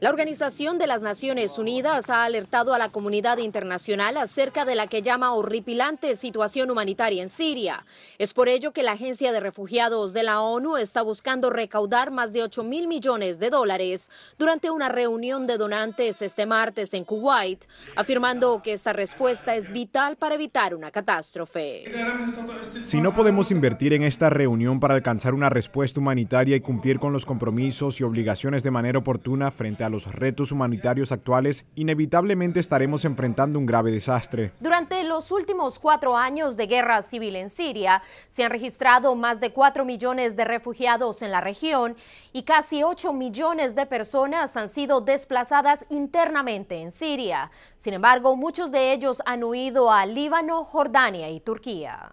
La Organización de las Naciones Unidas ha alertado a la comunidad internacional acerca de la que llama horripilante situación humanitaria en Siria. Es por ello que la Agencia de Refugiados de la ONU está buscando recaudar más de 8 mil millones de dólares durante una reunión de donantes este martes en Kuwait, afirmando que esta respuesta es vital para evitar una catástrofe. Si no podemos invertir en esta reunión para alcanzar una respuesta humanitaria y cumplir con los compromisos y obligaciones de manera oportuna, frente a los retos humanitarios actuales, inevitablemente estaremos enfrentando un grave desastre. Durante los últimos cuatro años de guerra civil en Siria, se han registrado más de cuatro millones de refugiados en la región y casi ocho millones de personas han sido desplazadas internamente en Siria. Sin embargo, muchos de ellos han huido a Líbano, Jordania y Turquía.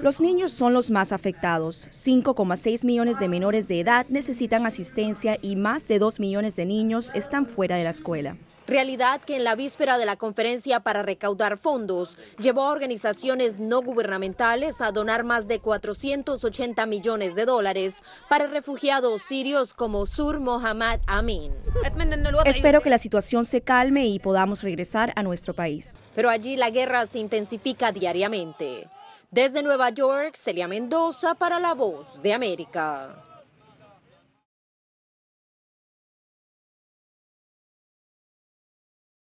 Los niños son los más afectados. 5,6 millones de menores de edad necesitan asistencia y más de millones de niños están fuera de la escuela. Realidad que en la víspera de la conferencia para recaudar fondos llevó a organizaciones no gubernamentales a donar más de 480 millones de dólares para refugiados sirios como Sur Mohammad Amin. Espero que la situación se calme y podamos regresar a nuestro país. Pero allí la guerra se intensifica diariamente. Desde Nueva York, Celia Mendoza para La Voz de América.